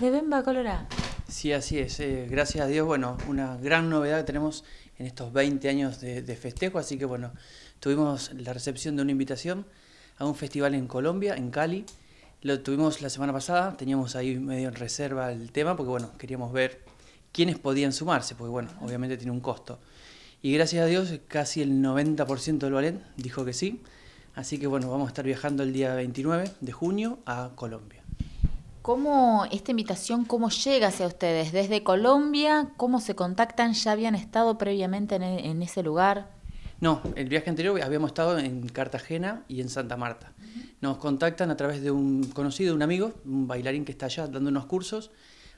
de Bemba Colorado. Sí, así es. Eh, gracias a Dios, bueno, una gran novedad que tenemos en estos 20 años de, festejo, así que bueno, tuvimos la recepción de una invitación a un festival en Colombia, en Cali. Lo tuvimos la semana pasada, teníamos ahí medio en reserva el tema, porque bueno, queríamos ver quiénes podían sumarse, porque bueno, obviamente tiene un costo. Y gracias a Dios, casi el 90% del ballet dijo que sí. Así que bueno, vamos a estar viajando el día 29 de junio a Colombia. ¿Cómo esta invitación, cómo llega hacia ustedes? ¿Desde Colombia? ¿Cómo se contactan? ¿Ya habían estado previamente en, e, en ese lugar? No, el viaje anterior habíamos estado en Cartagena y en Santa Marta. Nos contactan a través de un conocido, un amigo, un bailarín que está allá dando unos cursos.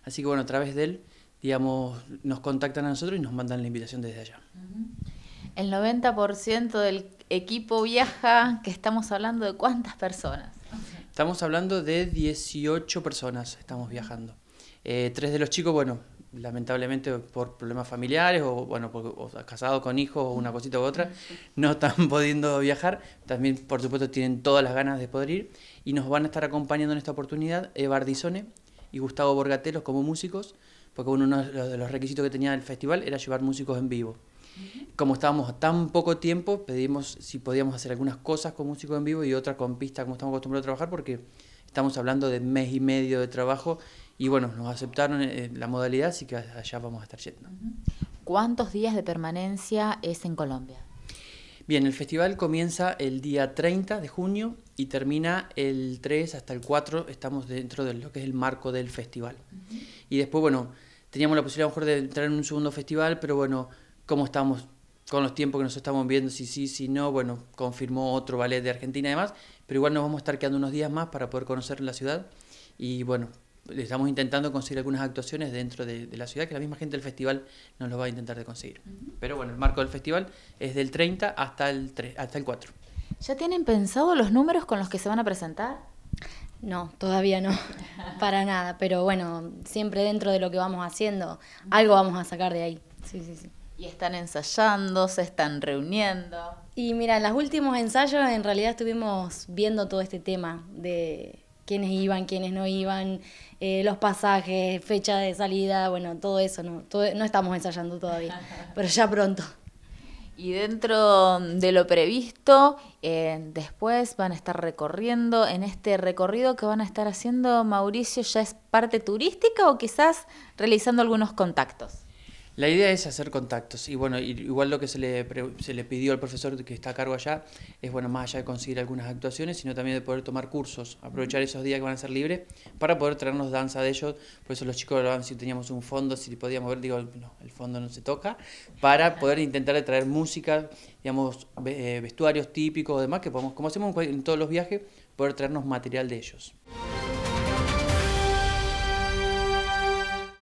Así que bueno, a través de él, digamos, nos contactan a nosotros y nos mandan la invitación desde allá. El 90% del equipo viaja, que estamos hablando de cuántas personas. Estamos hablando de 18 personas, estamos viajando. Eh, tres de los chicos, bueno, lamentablemente por problemas familiares o bueno, casados con hijos o una cosita u otra, no están pudiendo viajar. También, por supuesto, tienen todas las ganas de poder ir y nos van a estar acompañando en esta oportunidad Eva y Gustavo Borgatelos como músicos, porque uno de los requisitos que tenía el festival era llevar músicos en vivo como estábamos a tan poco tiempo, pedimos si podíamos hacer algunas cosas con Músico en vivo y otras con pista, como estamos acostumbrados a trabajar, porque estamos hablando de mes y medio de trabajo y bueno, nos aceptaron eh, la modalidad, así que allá vamos a estar yendo. ¿Cuántos días de permanencia es en Colombia? Bien, el festival comienza el día 30 de junio y termina el 3 hasta el 4, estamos dentro de lo que es el marco del festival. Y después, bueno, teníamos la posibilidad mejor de entrar en un segundo festival, pero bueno, como estamos con los tiempos que nos estamos viendo, si sí, si no, bueno, confirmó otro ballet de Argentina además, pero igual nos vamos a estar quedando unos días más para poder conocer la ciudad y bueno, estamos intentando conseguir algunas actuaciones dentro de, la ciudad que la misma gente del festival nos lo va a intentar de conseguir. Pero bueno, el marco del festival es del 30 hasta el 3, hasta el 4. ¿Ya tienen pensado los números con los que se van a presentar? No, todavía no, para nada, pero bueno, siempre dentro de lo que vamos haciendo, algo vamos a sacar de ahí. Sí, sí, sí. Y están ensayando, se están reuniendo. Y mira, en los últimos ensayos en realidad estuvimos viendo todo este tema de quiénes iban, quiénes no iban, eh, los pasajes, fecha de salida, bueno, todo eso, no, no estamos ensayando todavía, pero ya pronto. Y dentro de lo previsto, eh, después van a estar recorriendo, en este recorrido que van a estar haciendo, Mauricio, ¿ya es parte turística o quizás realizando algunos contactos? La idea es hacer contactos y bueno, igual lo que se le, se le pidió al profesor que está a cargo allá es, bueno, más allá de conseguir algunas actuaciones, sino también de poder tomar cursos, aprovechar esos días que van a ser libres para poder traernos danza de ellos, por eso los chicos hablaban si teníamos un fondo, si podíamos ver, digo, no, el fondo no se toca, para poder intentar traer música, digamos, eh, vestuarios típicos, demás, que podemos, como hacemos en todos los viajes, poder traernos material de ellos.